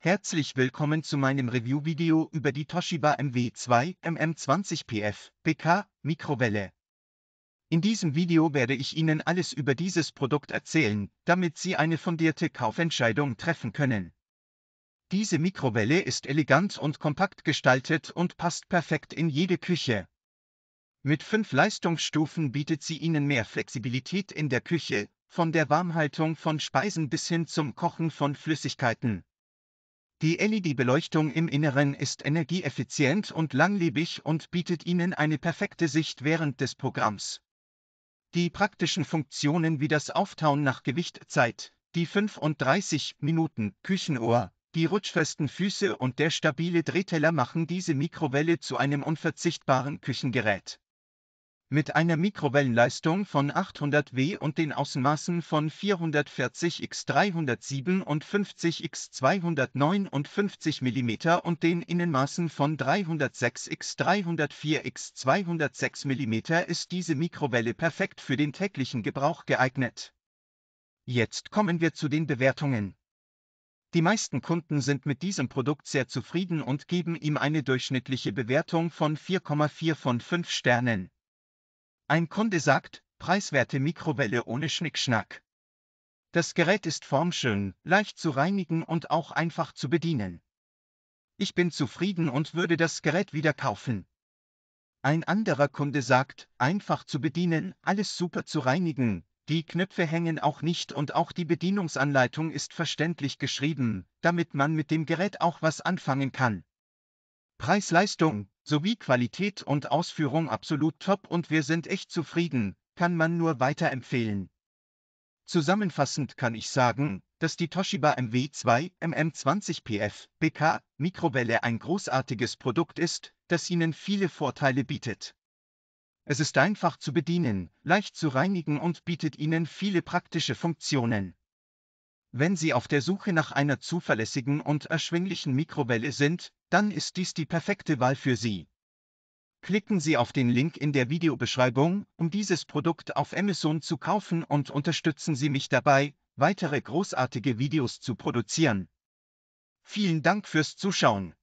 Herzlich willkommen zu meinem Review-Video über die Toshiba MW2 MM20PF PK Mikrowelle. In diesem Video werde ich Ihnen alles über dieses Produkt erzählen, damit Sie eine fundierte Kaufentscheidung treffen können. Diese Mikrowelle ist elegant und kompakt gestaltet und passt perfekt in jede Küche. Mit fünf Leistungsstufen bietet sie Ihnen mehr Flexibilität in der Küche, von der Warmhaltung von Speisen bis hin zum Kochen von Flüssigkeiten. Die LED-Beleuchtung im Inneren ist energieeffizient und langlebig und bietet Ihnen eine perfekte Sicht während des Programms. Die praktischen Funktionen wie das Auftauen nach Gewichtzeit, die 35 Minuten Küchenohr, die rutschfesten Füße und der stabile Drehteller machen diese Mikrowelle zu einem unverzichtbaren Küchengerät mit einer Mikrowellenleistung von 800 W und den Außenmaßen von 440 x 357 x 259 mm und den Innenmaßen von 306 x 304 x 206 mm ist diese Mikrowelle perfekt für den täglichen Gebrauch geeignet. Jetzt kommen wir zu den Bewertungen. Die meisten Kunden sind mit diesem Produkt sehr zufrieden und geben ihm eine durchschnittliche Bewertung von 4,4 von 5 Sternen. Ein Kunde sagt, preiswerte Mikrowelle ohne Schnickschnack. Das Gerät ist formschön, leicht zu reinigen und auch einfach zu bedienen. Ich bin zufrieden und würde das Gerät wieder kaufen. Ein anderer Kunde sagt, einfach zu bedienen, alles super zu reinigen, die Knöpfe hängen auch nicht und auch die Bedienungsanleitung ist verständlich geschrieben, damit man mit dem Gerät auch was anfangen kann. Preis-Leistung, sowie Qualität und Ausführung absolut top und wir sind echt zufrieden, kann man nur weiterempfehlen. Zusammenfassend kann ich sagen, dass die Toshiba MW2 MM20PF BK Mikrowelle ein großartiges Produkt ist, das Ihnen viele Vorteile bietet. Es ist einfach zu bedienen, leicht zu reinigen und bietet Ihnen viele praktische Funktionen. Wenn Sie auf der Suche nach einer zuverlässigen und erschwinglichen Mikrowelle sind, dann ist dies die perfekte Wahl für Sie. Klicken Sie auf den Link in der Videobeschreibung, um dieses Produkt auf Amazon zu kaufen und unterstützen Sie mich dabei, weitere großartige Videos zu produzieren. Vielen Dank fürs Zuschauen.